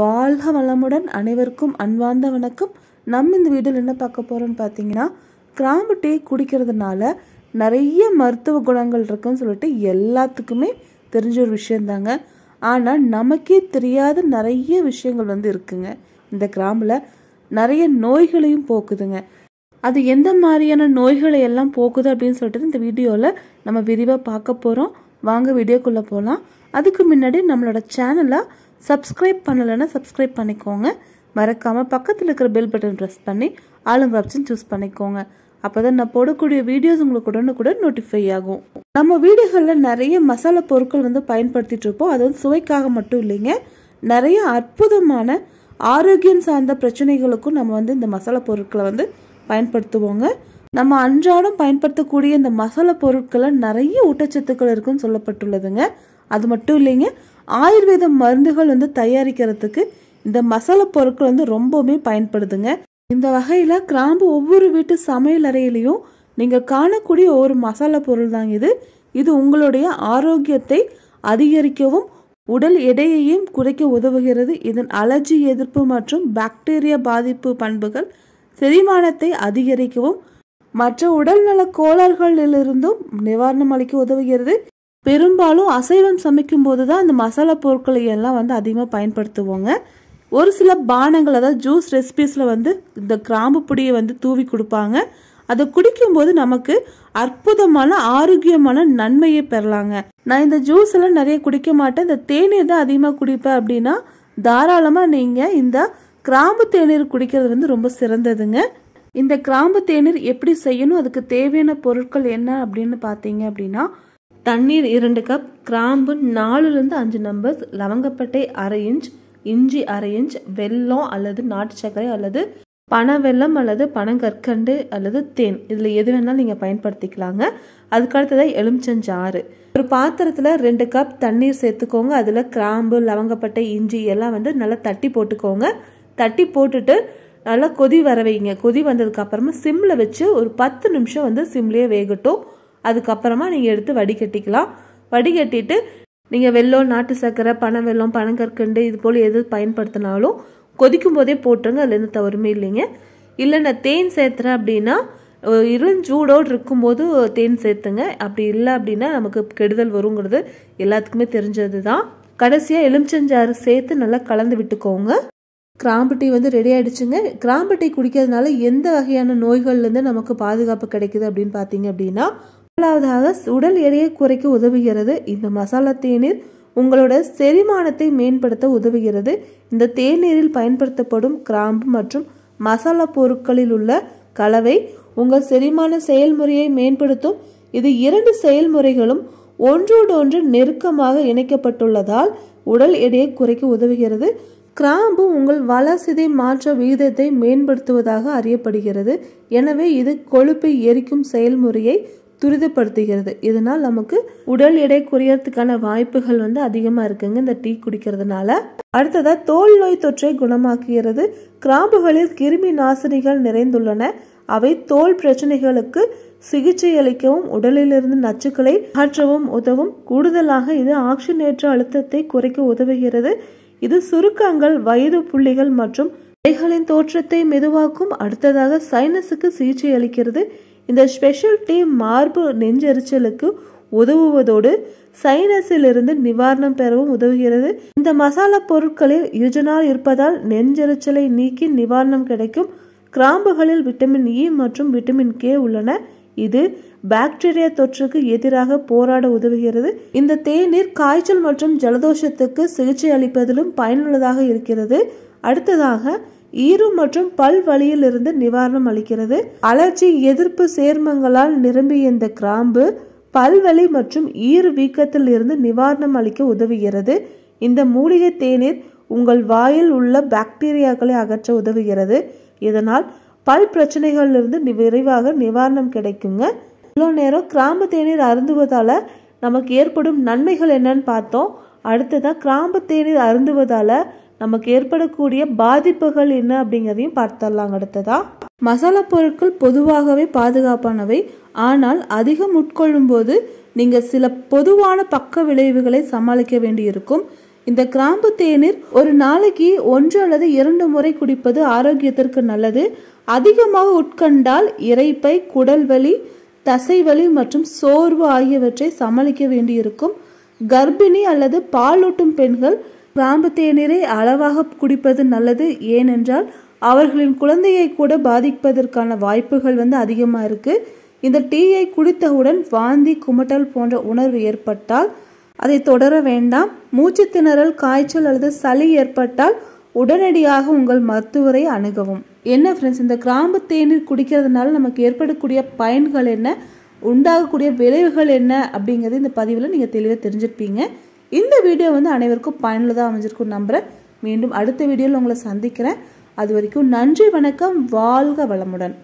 வாழ்க வளமுடன் அனைவருக்கும் அன்பார்ந்த வணக்கம் நம்ம இந்த வீடியோவில் என்ன பார்க்க போகிறோம்னு பார்த்தீங்கன்னா கிராம்பு டீ குடிக்கிறதுனால நிறைய மருத்துவ குணங்கள் இருக்குன்னு சொல்லிட்டு எல்லாத்துக்குமே தெரிஞ்ச ஒரு விஷயந்தாங்க ஆனால் நமக்கே தெரியாத நிறைய விஷயங்கள் வந்து இருக்குங்க இந்த கிராம்பில் நிறைய நோய்களையும் போக்குதுங்க அது எந்த மாதிரியான நோய்களை எல்லாம் போக்குது அப்படின்னு சொல்லிட்டு இந்த வீடியோவில் நம்ம விரிவாக பார்க்க போகிறோம் வாங்க வீடியோக்குள்ளே போகலாம் அதுக்கு முன்னாடி நம்மளோட சேனலை சப்ஸ்கிரைப் பண்ணலைன்னா சப்ஸ்கிரைப் பண்ணிக்கோங்க மறக்காமல் பக்கத்தில் இருக்கிற பெல் பட்டன் ப்ரெஸ் பண்ணி ஆளுங்க ஆப்ஷன் சூஸ் பண்ணிக்கோங்க அப்போ தான் நான் போடக்கூடிய வீடியோஸ் உங்களுக்கு கூட நோட்டிஃபை ஆகும் நம்ம வீடுகளில் நிறைய மசாலா பொருட்கள் வந்து பயன்படுத்திட்டு இருப்போம் அது வந்து சுவைக்காக மட்டும் இல்லைங்க நிறைய அற்புதமான ஆரோக்கியம் சார்ந்த பிரச்சனைகளுக்கும் நம்ம வந்து இந்த மசாலா பொருட்களை வந்து பயன்படுத்துவோங்க நம்ம அன்றாடம் பயன்படுத்தக்கூடிய இந்த மசாலா பொருட்களில் நிறைய ஊட்டச்சத்துக்கள் இருக்குன்னு சொல்லப்பட்டுள்ளதுங்க அது மட்டும் இல்லைங்க ஆயுர்வேத மருந்துகள் வந்து தயாரிக்கிறதுக்கு இந்த மசாலா பொருட்கள் வந்து ரொம்பவுமே பயன்படுதுங்க இந்த வகையில் கிராம்பு ஒவ்வொரு வீட்டு சமையல் அறையிலையும் நீங்கள் காணக்கூடிய ஒரு மசாலா பொருள் தான் இது இது உங்களுடைய ஆரோக்கியத்தை அதிகரிக்கவும் உடல் எடையையும் குறைக்க உதவுகிறது இதன் அலர்ஜி எதிர்ப்பு மற்றும் பாக்டீரியா பாதிப்பு பண்புகள் செரிமானத்தை அதிகரிக்கவும் மற்ற உடல்நல கோளாறுகளிலிருந்தும் நிவாரணம் அளிக்க உதவுகிறது பெரும்பாலும் அசைவம் சமைக்கும் போது தான் இந்த மசாலா பொருட்களை எல்லாம் வந்து அதிகமாக பயன்படுத்துவோங்க ஒரு சில பானங்கள் அதாவது ஜூஸ் ரெசிபீஸில் வந்து இந்த கிராம்பு பொடியை வந்து தூவி கொடுப்பாங்க அதை குடிக்கும்போது நமக்கு அற்புதமான ஆரோக்கியமான நன்மையை பெறலாங்க நான் இந்த ஜூஸ் எல்லாம் நிறைய குடிக்க மாட்டேன் இந்த தேநீர் தான் அதிகமாக குடிப்பேன் அப்படின்னா தாராளமாக நீங்கள் இந்த கிராம்பு தேநீர் குடிக்கிறது வந்து ரொம்ப சிறந்ததுங்க இந்த கிராம்பு தேநீர் எப்படி செய்யணும் அதுக்கு தேவையான பொருட்கள் என்ன அப்படின்னு பார்த்தீங்க அப்படின்னா தண்ணீர் இரண்டு கப் கிராம்பு நாலுலேருந்து அஞ்சு நம்பர்ஸ் லவங்கப்பட்டை அரை இன்ச் இஞ்சி அரை இன்ச் வெல்லம் அல்லது நாட்டு சர்க்கரை அல்லது பனவெல்லம் அல்லது பனங்கற்கண்டு அல்லது தேன் இதில் எது வேணாலும் நீங்கள் பயன்படுத்திக்கலாங்க அதுக்கு அடுத்ததாக எலுமிச்சஞ்சாறு ஒரு பாத்திரத்தில் ரெண்டு கப் தண்ணீர் சேர்த்துக்கோங்க அதில் கிராம்பு லவங்கப்பட்டை இஞ்சி எல்லாம் வந்து நல்லா தட்டி போட்டுக்கோங்க தட்டி போட்டுட்டு நல்லா கொதி வர வைங்க கொதி வந்ததுக்கப்புறமா சிம்மில் வச்சு ஒரு பத்து நிமிஷம் வந்து சிம்லேயே வேகட்டும் அதுக்கப்புறமா நீங்கள் எடுத்து வடிகட்டிக்கலாம் வடிகட்டிட்டு நீங்கள் வெள்ளம் நாட்டு சர்க்கரை பனை வெள்ளம் பனங்கற்கண்டு இது போல் எது பயன்படுத்தினாலும் கொதிக்கும் போதே போட்டுருங்க அதுல எந்த தவறுமே இல்லைங்க இல்லை நான் தேன் சேர்த்துறேன் அப்படின்னா இளஞ்சூடோடு இருக்கும்போது தேன் சேர்த்துங்க அப்படி இல்லை அப்படின்னா நமக்கு கெடுதல் வருங்கிறது எல்லாத்துக்குமே தெரிஞ்சது தான் கடைசியாக எலுமிச்சஞ்சாறு சேர்த்து நல்லா கலந்து விட்டுக்கோங்க கிராம்பு டீ வந்து ரெடி ஆகிடுச்சுங்க கிராம்பு டீ குடிக்கிறதுனால எந்த வகையான நோய்கள்லேருந்து நமக்கு பாதுகாப்பு கிடைக்குது அப்படின்னு பார்த்தீங்க அப்படின்னா முதலாவதாக உடல் எடையை குறைக்க உதவுகிறது இந்த மசாலா தேநீர் உங்களோட செரிமானத்தை மேம்படுத்த உதவுகிறது இந்த தேநீரில் பயன்படுத்தப்படும் கிராம்பு மற்றும் மசாலா பொருட்களில் உள்ள கலவை உங்கள் செரிமான செயல்முறையை மேம்படுத்தும் இது இரண்டு செயல்முறைகளும் ஒன்றோடொன்று நெருக்கமாக இணைக்கப்பட்டுள்ளதால் உடல் எடையை குறைக்க உதவுகிறது கிராம்பு உங்கள் வளசிதை மாற்ற விகிதத்தை மேம்படுத்துவதாக அறியப்படுகிறது எனவே இது கொழுப்பை எரிக்கும் செயல்முறையை துரிதப்படுத்துகிறது இதனால் நமக்கு உடல் எடை குறையறதுக்கான வாய்ப்புகள் வந்து அதிகமாக இருக்குங்க இந்த டீ குடிக்கிறதுனால அடுத்ததாக தோல் நோய் தொற்றை குணமாக்குகிறது கிராம்புகளில் கிருமி நாசினிகள் நிறைந்துள்ளன அவை தோல் பிரச்சனைகளுக்கு சிகிச்சை அளிக்கவும் உடலிலிருந்து நச்சுக்களை அகற்றவும் உதவும் கூடுதலாக இது ஆக்சிஜனேற்ற அழுத்தத்தை குறைக்க உதவுகிறது இது சுருக்கங்கள் வயது புள்ளிகள் மற்றும் கைகளின் தோற்றத்தை மெதுவாக்கும் அடுத்ததாக சைனஸுக்கு சிகிச்சை அளிக்கிறது இந்த ஸ்பெஷல் டீ மார்பு நெஞ்சரிச்சலுக்கு உதவுவதோடு சைனஸில் இருந்து நிவாரணம் பெறவும் உதவுகிறது இந்த மசாலா பொருட்களில் யுஜனால் இருப்பதால் நெஞ்சரிச்சலை நீக்கி நிவாரணம் கிடைக்கும் கிராம்புகளில் விட்டமின் இ e மற்றும் விட்டமின் கே உள்ளன இது பாக்டீரியா தொற்றுக்கு எதிராக போராட உதவுகிறது இந்த தேநீர் காய்ச்சல் மற்றும் ஜலதோஷத்துக்கு சிகிச்சை அளிப்பதிலும் பயனுள்ளதாக இருக்கிறது அடுத்ததாக ஈரு மற்றும் பல் வழியில் இருந்து நிவாரணம் அளிக்கிறது அலர்ஜி எதிர்ப்பு சேர்மங்களால் நிரம்பிய இந்த கிராம்பு பல்வலி மற்றும் ஈறு வீக்கத்தில் இருந்து நிவாரணம் அளிக்க உதவுகிறது இந்த மூலிகை தேநீர் உங்கள் வாயில் உள்ள பாக்டீரியாக்களை அகற்ற உதவுகிறது இதனால் பல் பிரச்சனைகள்லேருந்து விரைவாக நிவாரணம் கிடைக்குங்க இவ்வளோ நேரம் கிராம்பு தேநீர் அருந்துவதால் நமக்கு ஏற்படும் நன்மைகள் என்னன்னு பார்த்தோம் அடுத்ததான் கிராம்பு தேநீர் அருந்துவதால் நமக்கு ஏற்படக்கூடிய பாதிப்புகள் என்ன அப்படிங்கிறதையும் பார்த்துடலாம் அடுத்ததா மசாலா பொருட்கள் பொதுவாகவே பாதுகாப்பானவை ஆனால் அதிகம் உட்கொள்ளும் போது நீங்கள் சில பொதுவான பக்க விளைவுகளை சமாளிக்க வேண்டியிருக்கும் இருக்கும் இந்த கிராம்பு தேநீர் ஒரு நாளைக்கு ஒன்று அல்லது இரண்டு முறை குடிப்பது ஆரோக்கியத்திற்கு நல்லது அதிகமாக உட்கண்டால் இறைப்பை குடல்வலி தசைவலி மற்றும் சோர்வு ஆகியவற்றை சமாளிக்க வேண்டியிருக்கும் கர்ப்பிணி அல்லது பாலூட்டும் பெண்கள் கிராம்பு தேநீரை அளவாக குடிப்பது நல்லது ஏனென்றால் அவர்களின் குழந்தையை கூட பாதிப்பதற்கான வாய்ப்புகள் வந்து அதிகமாக இருக்குது இந்த டீயை குடித்தவுடன் வாந்தி குமட்டல் போன்ற உணர்வு ஏற்பட்டால் அதை தொடர வேண்டாம் மூச்சு திணறல் காய்ச்சல் அல்லது சளி ஏற்பட்டால் உடனடியாக உங்கள் மருத்துவரை அணுகவும் என்ன ஃப்ரெண்ட்ஸ் இந்த கிராம்பு தேநீர் குடிக்கிறதுனால நமக்கு ஏற்படக்கூடிய பயன்கள் என்ன உண்டாகக்கூடிய விளைவுகள் என்ன அப்படிங்கிறது இந்த பதிவில் நீங்கள் தெளிவாக தெரிஞ்சிருப்பீங்க இந்த வீடியோ வந்து அனைவருக்கும் பயனுள்ளதாக அமைஞ்சிருக்கும் நம்புகிறேன் மீண்டும் அடுத்த வீடியோவில் உங்களை சந்திக்கிறேன் அது வரைக்கும் நன்றி வணக்கம் வாழ்க வளமுடன்